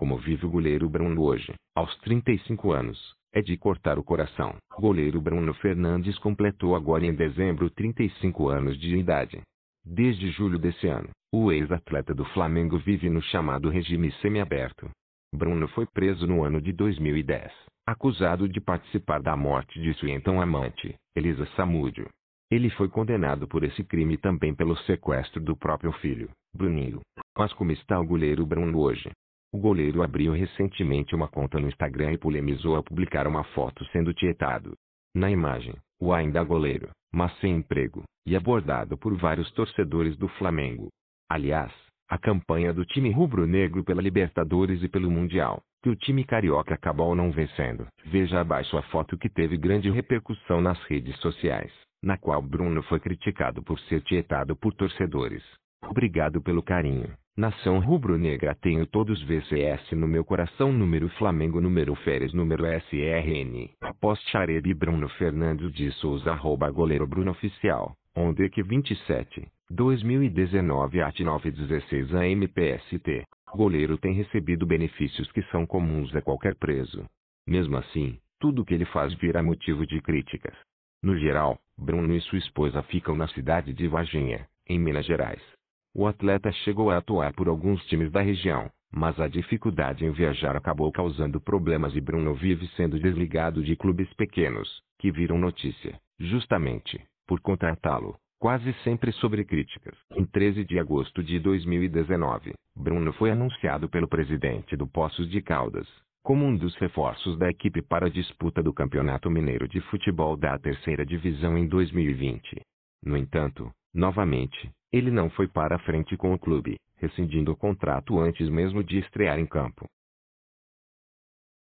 Como vive o goleiro Bruno hoje, aos 35 anos, é de cortar o coração. O goleiro Bruno Fernandes completou agora em dezembro 35 anos de idade. Desde julho desse ano, o ex-atleta do Flamengo vive no chamado regime semiaberto. Bruno foi preso no ano de 2010, acusado de participar da morte de sua então amante, Elisa Samúdio. Ele foi condenado por esse crime também pelo sequestro do próprio filho, Bruninho. Mas como está o goleiro Bruno hoje? O goleiro abriu recentemente uma conta no Instagram e polemizou ao publicar uma foto sendo tietado. Na imagem, o ainda goleiro, mas sem emprego, e abordado por vários torcedores do Flamengo. Aliás, a campanha do time rubro-negro pela Libertadores e pelo Mundial, que o time carioca acabou não vencendo. Veja abaixo a foto que teve grande repercussão nas redes sociais, na qual Bruno foi criticado por ser tietado por torcedores. Obrigado pelo carinho. Nação rubro-negra tenho todos VCS no meu coração número Flamengo número Férez número SRN. Postareb Bruno Fernandes de Souza arroba goleiro Bruno Oficial. Onde é que 27, 2019 at 916 AM PST. Goleiro tem recebido benefícios que são comuns a qualquer preso. Mesmo assim, tudo que ele faz vira motivo de críticas. No geral, Bruno e sua esposa ficam na cidade de Varginha, em Minas Gerais. O atleta chegou a atuar por alguns times da região, mas a dificuldade em viajar acabou causando problemas e Bruno vive sendo desligado de clubes pequenos, que viram notícia, justamente, por contratá-lo, quase sempre sobre críticas. Em 13 de agosto de 2019, Bruno foi anunciado pelo presidente do Poços de Caldas, como um dos reforços da equipe para a disputa do Campeonato Mineiro de Futebol da Terceira Divisão em 2020. No entanto, novamente, ele não foi para frente com o clube, rescindindo o contrato antes mesmo de estrear em campo.